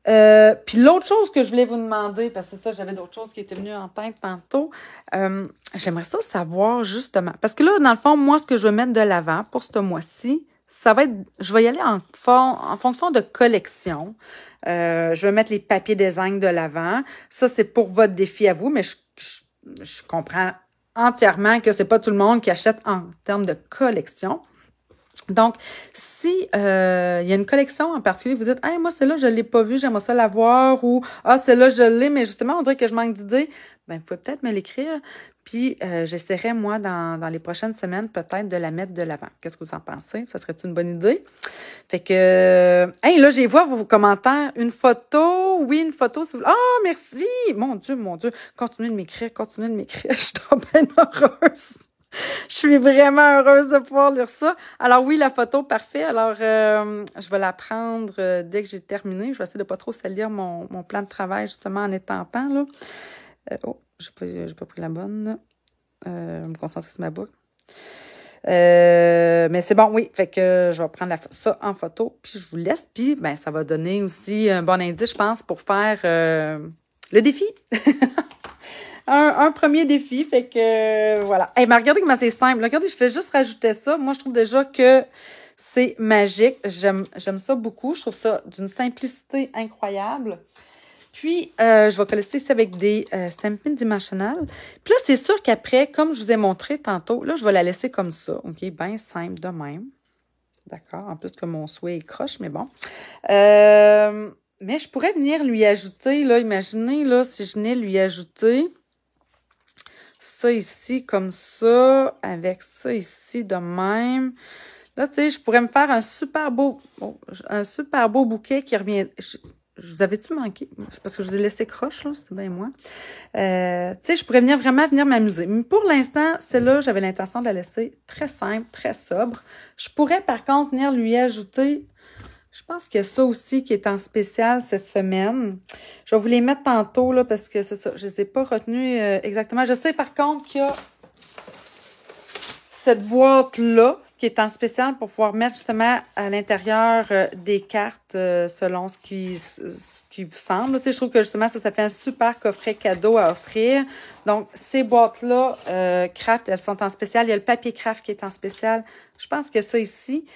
Speaker 1: Euh, puis l'autre chose que je voulais vous demander, parce que ça, j'avais d'autres choses qui étaient venues en tête tantôt, euh, j'aimerais ça savoir justement, parce que là, dans le fond, moi, ce que je veux mettre de l'avant pour ce mois-ci, ça va être, je vais y aller en, en fonction de collection. Euh, je vais mettre les papiers design de l'avant. Ça, c'est pour votre défi à vous, mais je je comprends entièrement que c'est pas tout le monde qui achète en termes de collection. Donc, si euh, il y a une collection en particulier, vous dites, ah moi, celle-là, je ne l'ai pas vue, j'aimerais ça la voir, ou, ah, celle-là, je l'ai, mais justement, on dirait que je manque d'idées, ben, vous pouvez peut-être me l'écrire, puis euh, j'essaierai, moi, dans, dans, les prochaines semaines, peut-être de la mettre de l'avant. Qu'est-ce que vous en pensez? Ça serait une bonne idée? Fait que, Hé, euh, là, j'ai vu vos commentaires. Une photo, oui, une photo. Si vous... Oh, merci! Mon Dieu, mon Dieu. Continuez de m'écrire, continuez de m'écrire. <laughs> Je suis bien heureuse. je suis vraiment heureuse de pouvoir lire ça. Alors oui, la photo, parfait. Alors, euh, je vais la prendre dès que j'ai terminé. Je vais essayer de pas trop salir mon, mon plan de travail, justement, en étant étampant, là. Euh, oh, j'ai pas, pas pris la bonne. Euh, je me concentrer sur ma boucle. Euh, mais c'est bon, oui. Fait que je vais prendre ça en photo, puis je vous laisse. Puis, ben, ça va donner aussi un bon indice, je pense, pour faire euh, le défi. <laughs> un, premier défi. Fait que, voilà. Et mais regardez comment c'est simple. Regardez, je fais juste rajouter ça. Moi, je trouve déjà que c'est magique. J'aime ça beaucoup. Je trouve ça d'une simplicité incroyable. Puis, euh, je vais coller ça avec des euh, Stampin' Puis là, c'est sûr qu'après, comme je vous ai montré tantôt, là, je vais la laisser comme ça. OK, bien simple de même. D'accord? En plus que mon souhait est croche, mais bon. Euh, mais je pourrais venir lui ajouter, là, imaginez, là, si je venais lui ajouter ça ici comme ça, avec ça ici de même. Là, tu sais, je pourrais me faire un super beau, oh, un super beau bouquet qui revient, je vous avais-tu manqué? Parce que je vous ai laissé croche, là, c'était bien moi. Euh, tu sais, je pourrais venir vraiment venir m'amuser. Mais pour l'instant, celle-là, j'avais l'intention de la laisser très simple, très sobre. Je pourrais, par contre, venir lui ajouter... Je pense qu'il y a ça aussi qui est en spécial cette semaine. Je vais vous les mettre tantôt, là, parce que ça. Je ne les ai pas retenus euh, exactement. Je sais, par contre, qu'il y a cette boîte-là qui est en spécial pour pouvoir mettre justement à l'intérieur euh, des cartes euh, selon ce qui, qui vous semble. je trouve que justement, ça, ça fait un super coffret cadeau à offrir. Donc, ces boîtes-là, craft, euh, elles sont en spécial. Il y a le papier craft qui est en spécial. Je pense que ça ici,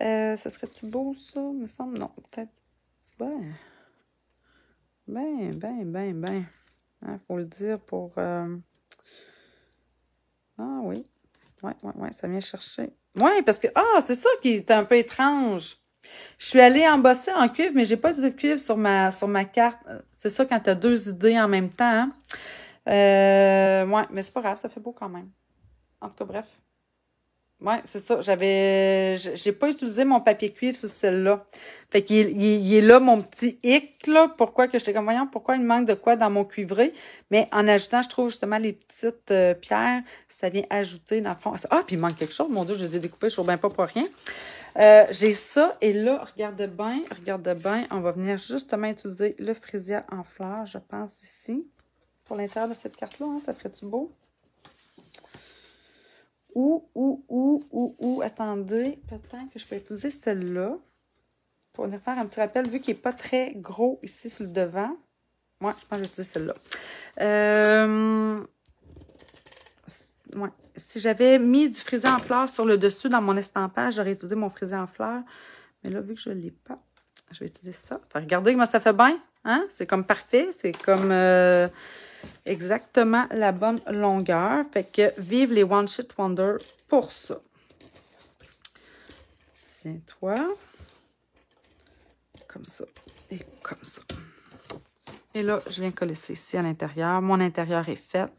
Speaker 1: ça serait-tu beau, ça? Il me semble, non, peut-être. Ben, ben, ben, ben, ben. Il hein, faut le dire pour... Ah oui. Oui, oui, oui, ça vient chercher. Oui, parce que, ah, c'est ça qui est un peu étrange. Je suis allée embosser en cuivre, mais j'ai pas de cuivre sur ma, sur ma carte. C'est ça quand tu as deux idées en même temps. Hein. Euh, ouais, mais c'est pas grave, ça fait beau quand même. En tout cas, bref. Oui, c'est ça. J'avais. J'ai pas utilisé mon papier cuivre sur celle-là. Fait qu'il il, est là mon petit hic, là. Pourquoi que j'étais comme voyant, pourquoi il manque de quoi dans mon cuivré? Mais en ajoutant, je trouve justement les petites euh, pierres, ça vient ajouter dans le fond. Ah, puis il manque quelque chose. Mon Dieu, je les ai découpées, je trouve bien pas pour rien. Euh, j'ai ça. Et là, regarde bien, regarde bien. On va venir justement utiliser le frisia en fleurs, je pense, ici. Pour l'intérieur de cette carte-là, hein, ça ferait-tu beau? Ou, ou, ou, ou, ou, attendez, peut-être que je peux utiliser celle-là pour venir faire un petit rappel, vu qu'il n'est pas très gros ici sur le devant. Moi, je pense que utiliser celle-là. Euh, si j'avais mis du frisé en fleurs sur le dessus dans mon estampage, j'aurais utilisé mon frisé en fleurs. Mais là, vu que je ne l'ai pas, je vais utiliser ça. regardez comment ça fait bien. Hein? C'est comme parfait. C'est comme... Euh, exactement la bonne longueur. Fait que vive les One Shit Wonder pour ça. c'est toi Comme ça et comme ça. Et là, je viens coller ça ici à l'intérieur. Mon intérieur est fait.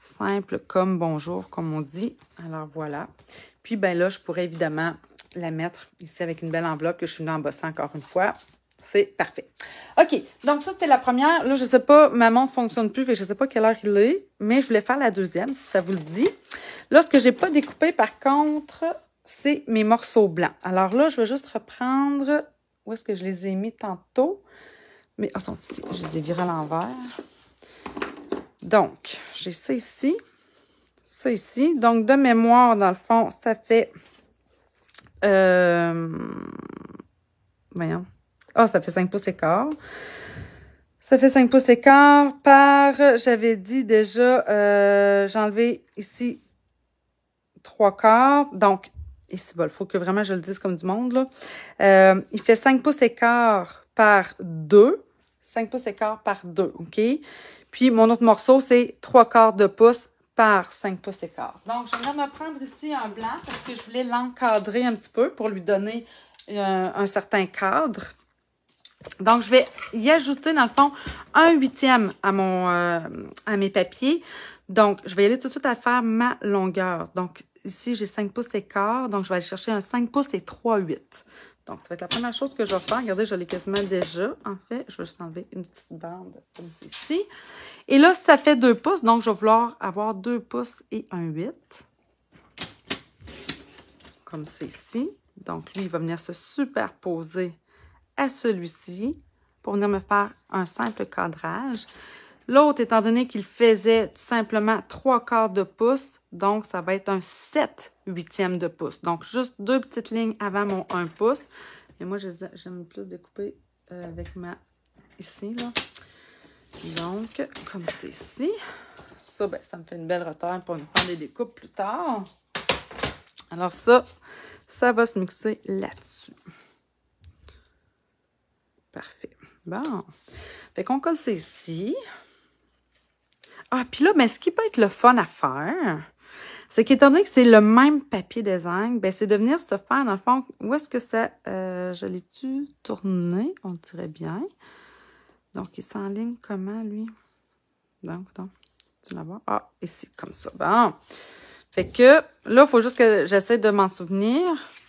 Speaker 1: Simple comme bonjour, comme on dit. Alors voilà. Puis ben là, je pourrais évidemment la mettre ici avec une belle enveloppe que je suis venue embosser encore une fois. C'est parfait. OK. Donc, ça, c'était la première. Là, je ne sais pas, ma montre ne fonctionne plus, mais je sais pas quelle heure il est, mais je voulais faire la deuxième, si ça vous le dit. Là, ce que j'ai pas découpé, par contre, c'est mes morceaux blancs. Alors là, je vais juste reprendre où est-ce que je les ai mis tantôt. Mais, ah, sont ici. Je les ai virés à l'envers. Donc, j'ai ça ici, ça ici. Donc, de mémoire, dans le fond, ça fait... Euh, voyons. Ah, ça fait 5 pouces et quart. Ça fait 5 pouces et quart par, j'avais dit déjà, euh, ici 3 quarts. Donc, ici, il faut que vraiment je le dise comme du monde. Là. Euh, il fait 5 pouces et quart par 2. 5 pouces et quart par 2, OK? Puis, mon autre morceau, c'est 3 quarts de pouce par 5 pouces et quart. Donc, je vais me prendre ici un blanc parce que je voulais l'encadrer un petit peu pour lui donner euh, un certain cadre. Donc, je vais y ajouter, dans le fond, un huitième à, mon, euh, à mes papiers. Donc, je vais aller tout de suite à faire ma longueur. Donc, ici, j'ai 5 pouces et quart. Donc, je vais aller chercher un 5 pouces et 3 8. Donc, ça va être la première chose que je vais faire. Regardez, je l'ai quasiment déjà. En fait, je vais juste enlever une petite bande comme ceci. Et là, ça fait 2 pouces. Donc, je vais vouloir avoir 2 pouces et un 8. Comme ceci. Donc, lui, il va venir se superposer à celui-ci pour venir me faire un simple cadrage. L'autre, étant donné qu'il faisait tout simplement trois quarts de pouce, donc ça va être un 7 huitièmes de pouce. Donc, juste deux petites lignes avant mon 1 pouce. Et moi, j'aime plus découper euh, avec ma... ici, là. Donc, comme c'est ici. Ça, ben, ça me fait une belle retard pour nous faire des découpes plus tard. Alors ça, ça va se mixer là-dessus. Parfait. Bon. Fait qu'on colle ça ici. Ah, puis là, mais ce qui peut être le fun à faire, c'est qu'étant donné que c'est le même papier design, ben c'est de venir se faire, dans le fond, où est-ce que ça... Euh, je l'ai-tu tourné? On dirait bien. Donc, il s'enligne comment, lui? Donc, ben, donc, tu l'as Ah, ici, comme ça. Bon. Fait que là, il faut juste que j'essaie de m'en souvenir.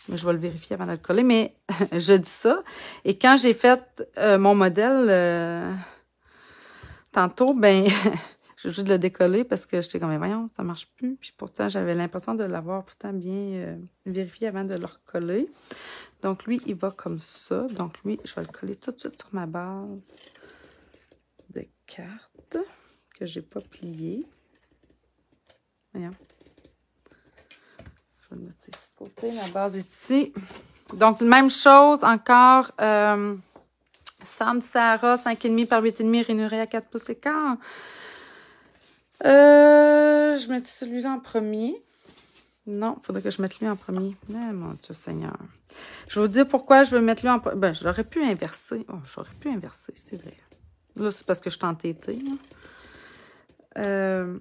Speaker 1: Mais je vais le vérifier avant de le coller, mais <laughs> je dis ça. Et quand j'ai fait euh, mon modèle euh, tantôt, ben <laughs> j'ai juste le décoller parce que j'étais comme, voyons, ça marche plus. Puis pourtant, j'avais l'impression de l'avoir pourtant bien euh, vérifié avant de le recoller. Donc lui, il va comme ça. Donc lui, je vais le coller tout de suite sur ma base de cartes que j'ai pas pliée. Voyons. Je vais le mettre ici côté, la base est ici. Donc, même chose, encore, euh, Sam Sahara, 5,5 par 8,5, Rénuré à 4 pouces et quart. Euh, je mets celui-là en premier. Non, il faudrait que je mette lui en premier. Mais mon Dieu Seigneur. Je vais vous dire pourquoi je veux mettre lui en premier. Ben, je l'aurais pu inverser. Oh, j'aurais pu inverser, c'est vrai. Là, c'est parce que je suis entêtée. Euh,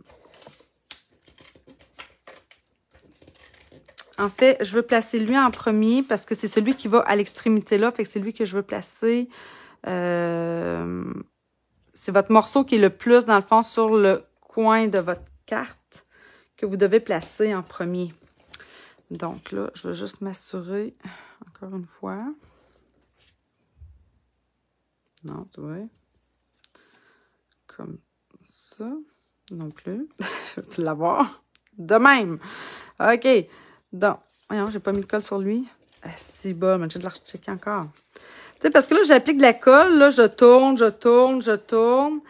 Speaker 1: En fait, je veux placer lui en premier parce que c'est celui qui va à l'extrémité là. Fait que c'est lui que je veux placer. Euh, c'est votre morceau qui est le plus, dans le fond, sur le coin de votre carte que vous devez placer en premier. Donc là, je veux juste m'assurer, encore une fois. Non, tu vois. Comme ça. Non plus. <laughs> tu l'avoir? De même. OK. Donc, Voyons, j'ai pas mis de colle sur lui. Ah, si bon, j'ai de la encore. Tu sais, parce que là, j'applique de la colle, là, je tourne, je tourne, je tourne.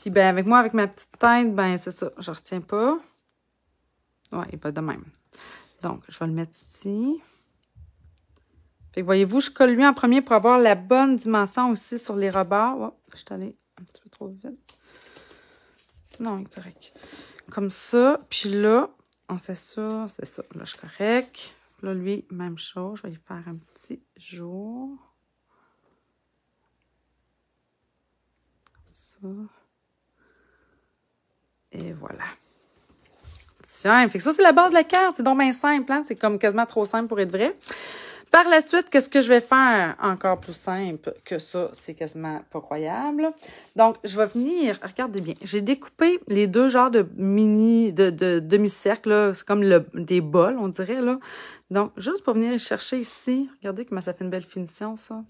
Speaker 1: Puis, ben, avec moi, avec ma petite tête, ben, c'est ça, je retiens pas. Ouais, il va pas de même. Donc, je vais le mettre ici. Fait que voyez-vous, je colle lui en premier pour avoir la bonne dimension aussi sur les rebords. Oh, je suis allée un petit peu trop vite. Non, il est correct. Comme ça. Puis là, on ah, sait ça, c'est ça. Là, je suis correct. Là, lui, même chose. Je vais y faire un petit jour. Ça. Et voilà. Tiens, fait que ça, c'est la base de la carte. C'est donc bien simple. Hein. C'est comme quasiment trop simple pour être vrai. Par la suite, qu'est-ce que je vais faire? Encore plus simple que ça, c'est quasiment pas croyable. Donc, je vais venir, regardez bien, j'ai découpé les deux genres de mini, de, demi-cercle, c'est comme des bols, on dirait, là. Donc, juste pour venir chercher ici, regardez comment ça fait une belle finition, ça.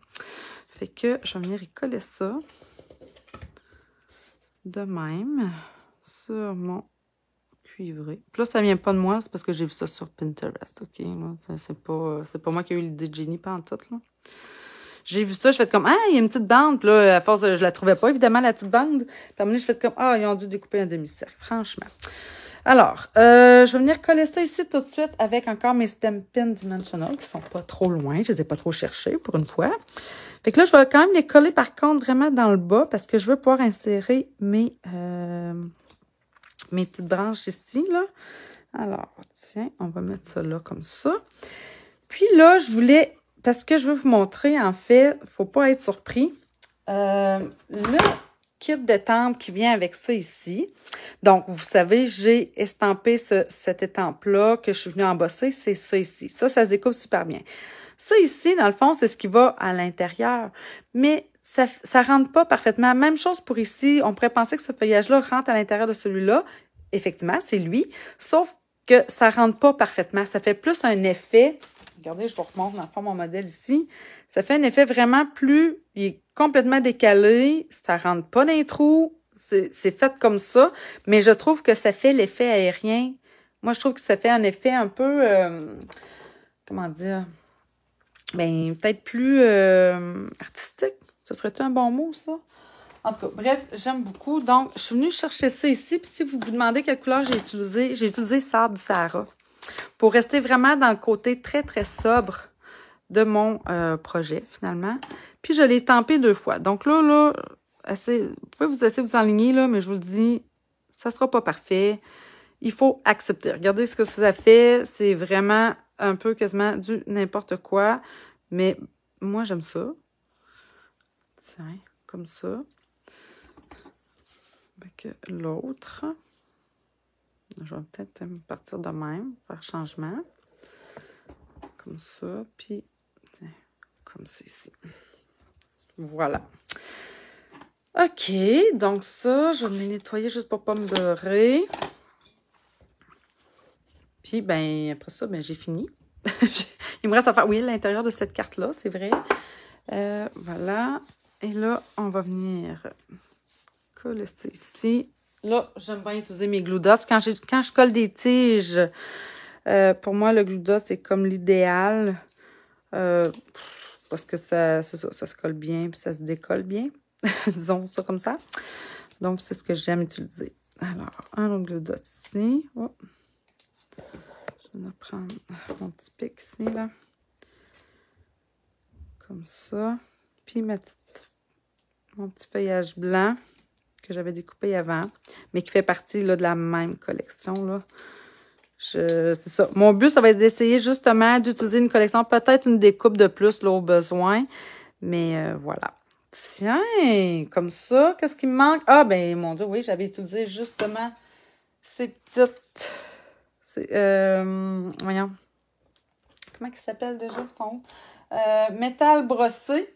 Speaker 1: Fait que je vais venir y coller ça de même sur mon plus Puis là, ça vient pas de moi, c'est parce que j'ai vu ça sur Pinterest, OK? C'est pas, euh, pas moi qui ai eu l'idée de génie, pas tout, là. J'ai vu ça, je fais comme, ah, il y a une petite bande. là, à force, je la trouvais pas, évidemment, la petite bande. Puis à je fais comme, ah, ils ont dû découper un demi-cercle, franchement. Alors, euh, je vais venir coller ça ici tout de suite avec encore mes Stampin' Dimensional qui sont pas trop loin. Je les ai pas trop cherchés pour une fois. Fait que là, je vais quand même les coller par contre vraiment dans le bas parce que je veux pouvoir insérer mes... Euh, mes petites branches ici, là. Alors, tiens, on va mettre ça là comme ça. Puis là, je voulais, parce que je veux vous montrer, en fait, faut pas être surpris, euh, le kit d'étampe qui vient avec ça ici. Donc, vous savez, j'ai estampé ce, cette étampe-là que je suis venue embosser, c'est ça ici. Ça, ça se découpe super bien. Ça ici, dans le fond, c'est ce qui va à l'intérieur. Mais ça ne rentre pas parfaitement. Même chose pour ici. On pourrait penser que ce feuillage-là rentre à l'intérieur de celui-là. Effectivement, c'est lui. Sauf que ça rentre pas parfaitement. Ça fait plus un effet. Regardez, je vous remonte dans le fond mon modèle ici. Ça fait un effet vraiment plus... Il est complètement décalé. Ça rentre pas dans les trous. C'est fait comme ça. Mais je trouve que ça fait l'effet aérien. Moi, je trouve que ça fait un effet un peu... Euh, comment dire ben, peut-être plus euh, artistique. Ce serait-tu un bon mot, ça? En tout cas, bref, j'aime beaucoup. Donc, je suis venue chercher ça ici. Puis si vous vous demandez quelle couleur j'ai utilisé, j'ai utilisé Sable du Sahara pour rester vraiment dans le côté très, très sobre de mon euh, projet, finalement. Puis, je l'ai tempé deux fois. Donc là, là, assez, vous pouvez vous essayer de vous enligner, là, mais je vous le dis, ça sera pas parfait. Il faut accepter. Regardez ce que ça fait. C'est vraiment un peu quasiment du n'importe quoi. Mais moi, j'aime ça. Tiens, comme ça. Avec l'autre. Je vais peut-être partir de même, faire changement. Comme ça, puis comme ceci. Voilà. OK, donc ça, je vais nettoyer juste pour pas me beurrer. Puis, ben après ça, ben, j'ai fini. <laughs> Il me reste à faire, oui, l'intérieur de cette carte-là, c'est vrai. Euh, voilà. Et là, on va venir coller ici. Là, j'aime bien utiliser mes glue dots. Quand, quand je colle des tiges, euh, pour moi, le glue c'est comme l'idéal. Euh, parce que ça, ça, se colle bien, puis ça se décolle bien. <laughs> Disons ça comme ça. Donc, c'est ce que j'aime utiliser. Alors, un autre glue ici. Oh. Je vais prendre mon petit ici là. Comme ça. Puis mon petit feuillage blanc que j'avais découpé avant, mais qui fait partie de la même collection. Là. C'est ça. Mon but, ça va être d'essayer justement d'utiliser une collection, peut-être une découpe de plus là, au besoin. Mais euh, voilà. Tiens, comme ça, qu'est-ce qui me manque? Ah, ben mon Dieu, oui, j'avais utilisé justement ces petites c'est, euh, voyons. Comment il s'appelle déjà son euh, Métal brossé.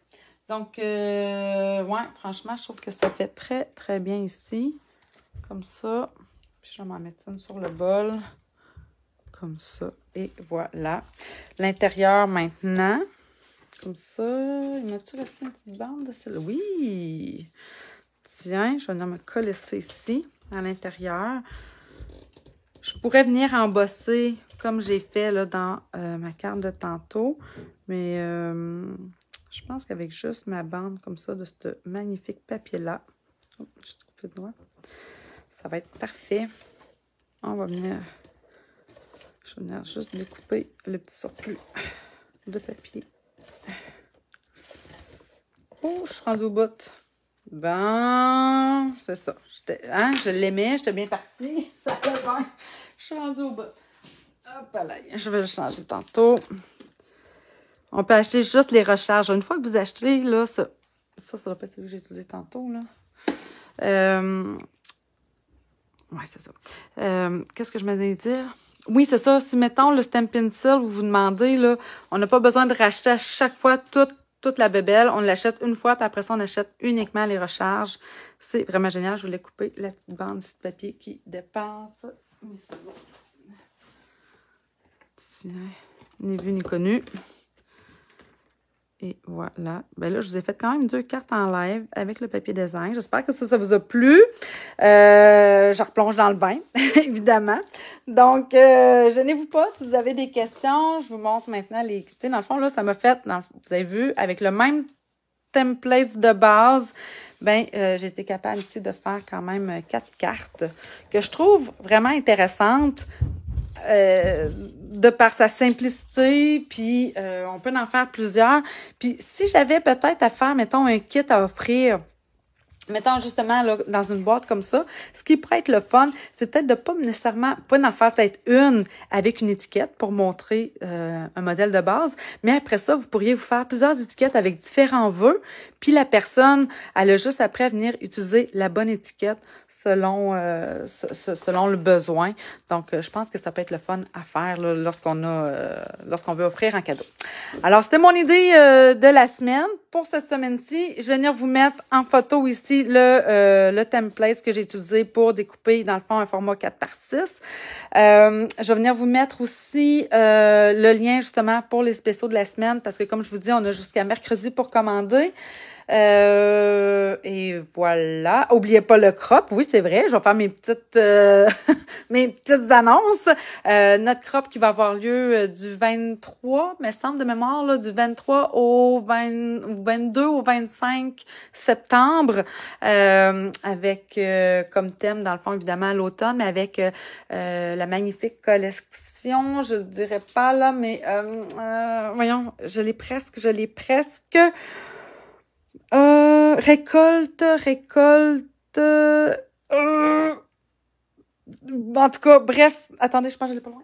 Speaker 1: Donc, euh, ouais, franchement, je trouve que ça fait très, très bien ici. Comme ça. Puis je vais m'en mettre une sur le bol. Comme ça. Et voilà. L'intérieur maintenant. Comme ça. Il m'a-tu resté une petite bande de celle Oui! Tiens, je vais me coller ici, à l'intérieur. Je pourrais venir embosser comme j'ai fait là, dans euh, ma carte de tantôt. Mais euh, je pense qu'avec juste ma bande comme ça de ce magnifique papier-là, oh, de ça va être parfait. On va venir, je vais venir juste découper le petit surplus de papier. Oh, je suis rendue au bout. Bon, c'est ça. Hein, je l'aimais, j'étais bien partie. Ça je au bas. je vais le changer tantôt. On peut acheter juste les recharges. Une fois que vous achetez, là, ça, ça, ça doit pas être celui que j'ai utilisé tantôt, là. Euh, oui, c'est ça. Euh, qu'est-ce que je m'allais dire? Oui, c'est ça. Si, mettons, le stem Seal, vous vous demandez, là, on n'a pas besoin de racheter à chaque fois toute, la bébelle. On l'achète une fois, puis après ça, on achète uniquement les recharges. C'est vraiment génial. Je voulais couper la petite bande de papier qui dépense ni vu ni connu. Et voilà. Ben là, je vous ai fait quand même deux cartes en live avec le papier design. J'espère que ça, ça vous a plu. Euh, je replonge dans le bain, <laughs> évidemment. Donc, je euh, gênez-vous pas si vous avez des questions. Je vous montre maintenant les... Tu sais, dans le fond, là, ça m'a fait... vous avez vu, avec le même template de base, ben euh, j'étais capable ici de faire quand même euh, quatre cartes que je trouve vraiment intéressantes euh, de par sa simplicité, puis on peut en faire plusieurs. Puis si j'avais peut-être à faire, mettons, un kit à offrir mettons justement là, dans une boîte comme ça, ce qui pourrait être le fun, c'est peut-être de pas nécessairement, pas d'en faire peut-être une avec une étiquette pour montrer euh, un modèle de base, mais après ça, vous pourriez vous faire plusieurs étiquettes avec différents vœux, puis la personne, elle a juste après venir utiliser la bonne étiquette selon, euh, selon le besoin. Donc, euh, je pense que ça peut être le fun à faire lorsqu'on a, lorsqu'on veut offrir un cadeau. Alors, c'était mon idée de la semaine pour cette semaine-ci, je vais venir vous mettre en photo ici le, euh, le template que j'ai utilisé pour découper, dans le fond, un format 4 par 6. Euh, je vais venir vous mettre aussi euh, le lien, justement, pour les spéciaux de la semaine, parce que, comme je vous dis, on a jusqu'à mercredi pour commander. Euh, et voilà. Oubliez pas le crop. Oui, c'est vrai. Je vais faire mes petites, <laughs> mes petites annonces. notre crop qui va avoir lieu du 23, me semble de mémoire, là, du 23 au 20, 22 au 25 septembre euh, avec euh, comme thème, dans le fond, évidemment, l'automne, avec euh, la magnifique collection, je dirais pas là, mais voyons, je l'ai presque, je l'ai presque. récolte, récolte. en tout cas, bref, attendez, je pense que je l'ai pas loin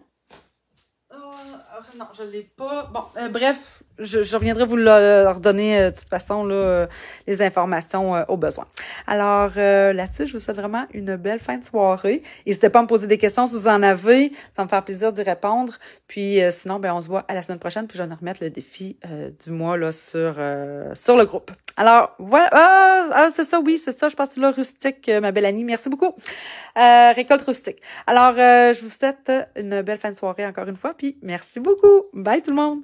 Speaker 1: non, je l'ai pas. Bon, euh, bref, je, je, reviendrai vous euh, leur donner euh, de toute façon là, les informations au besoin. Alors, là-dessus, je vous souhaite vraiment une belle fin de soirée. N'hésitez pas à me poser des questions si vous en avez. Ça va me faire plaisir d'y répondre. Puis sinon, ben, on se voit à la semaine prochaine. Puis je vais remettre le défi du mois là, sur, sur le groupe. Alors, voilà. Ah, ah, c'est ça, oui, c'est ça. Je pense que là, rustique, euh, ma belle Annie. Merci beaucoup. Euh, récolte rustique. Alors, euh, je vous souhaite une belle fin de soirée encore une fois. Puis, merci beaucoup. Bye tout le monde.